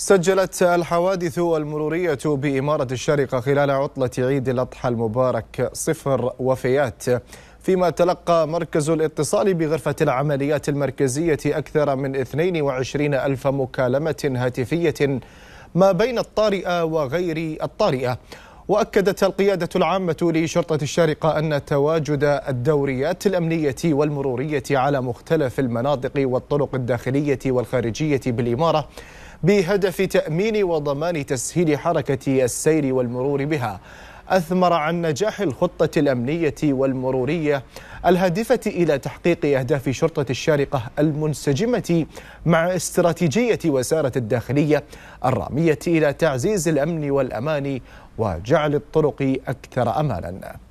سجلت الحوادث المرورية بإمارة الشارقة خلال عطلة عيد الأضحى المبارك صفر وفيات فيما تلقى مركز الاتصال بغرفة العمليات المركزية أكثر من 22 ألف مكالمة هاتفية ما بين الطارئة وغير الطارئة وأكدت القيادة العامة لشرطة الشارقة أن تواجد الدوريات الأمنية والمرورية على مختلف المناطق والطرق الداخلية والخارجية بالإمارة بهدف تأمين وضمان تسهيل حركة السير والمرور بها أثمر عن نجاح الخطة الأمنية والمرورية الهادفة إلى تحقيق أهداف شرطة الشارقة المنسجمة مع استراتيجية وزارة الداخلية الرامية إلى تعزيز الأمن والأمان وجعل الطرق أكثر أماناً